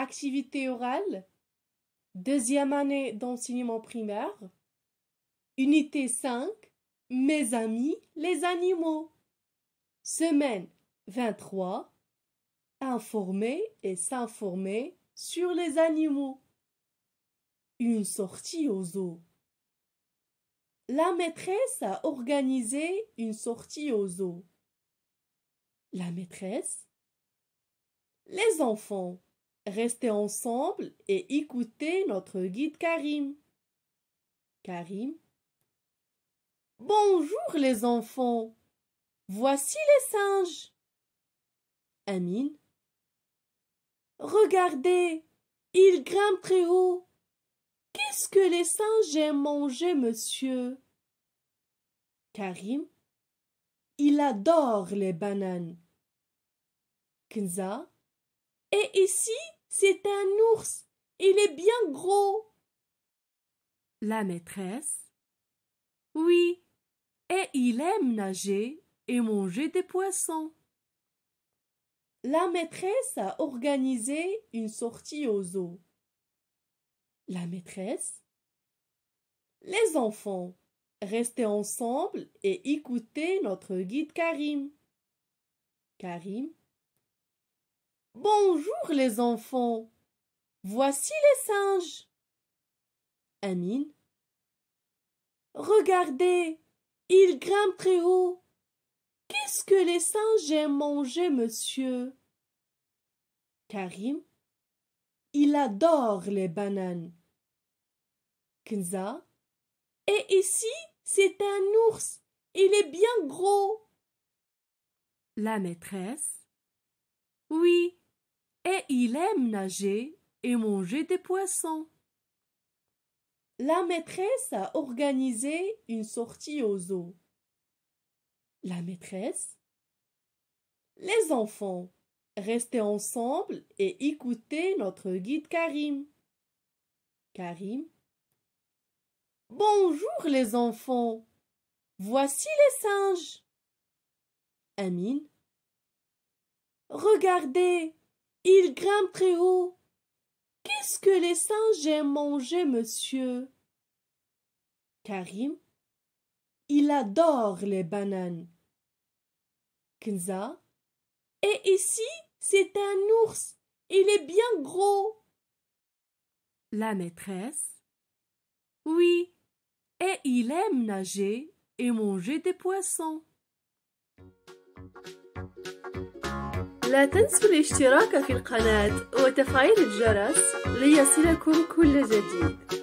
activité orale, deuxième année d'enseignement primaire, unité 5, mes amis, les animaux. Semaine 23, informer et s'informer sur les animaux. Une sortie aux eaux. La maîtresse a organisé une sortie aux eaux. La maîtresse Les enfants Restez ensemble et écoutez notre guide Karim. Karim. Bonjour les enfants. Voici les singes. Amine. Regardez, ils grimpent très haut. Qu'est-ce que les singes aiment manger, monsieur Karim. Il adore les bananes. Kenza. Et ici, c'est un ours. Il est bien gros. La maîtresse. Oui, et il aime nager et manger des poissons. La maîtresse a organisé une sortie aux eaux. La maîtresse Les enfants, restez ensemble et écoutez notre guide Karim. Karim Bonjour les enfants. Voici les singes. Amine. Regardez, ils grimpent très haut. Qu'est-ce que les singes aiment manger, monsieur? Karim. Il adore les bananes. Kinza. Et ici, c'est un ours. Il est bien gros. La maîtresse. Oui, et il aime nager et manger des poissons. La maîtresse a organisé une sortie aux eaux La maîtresse Les enfants, restez ensemble et écoutez notre guide Karim. Karim Bonjour les enfants. Voici les singes. Amine Regardez, il grimpe très haut. Qu'est-ce que les singes aiment manger, monsieur Karim. Il adore les bananes. Kinza. Et ici, c'est un ours. Il est bien gros. La maîtresse. Oui. Et il aime nager et manger des poissons. لا تنسوا الاشتراك في القناة وتفعيل الجرس ليصلكم كل جديد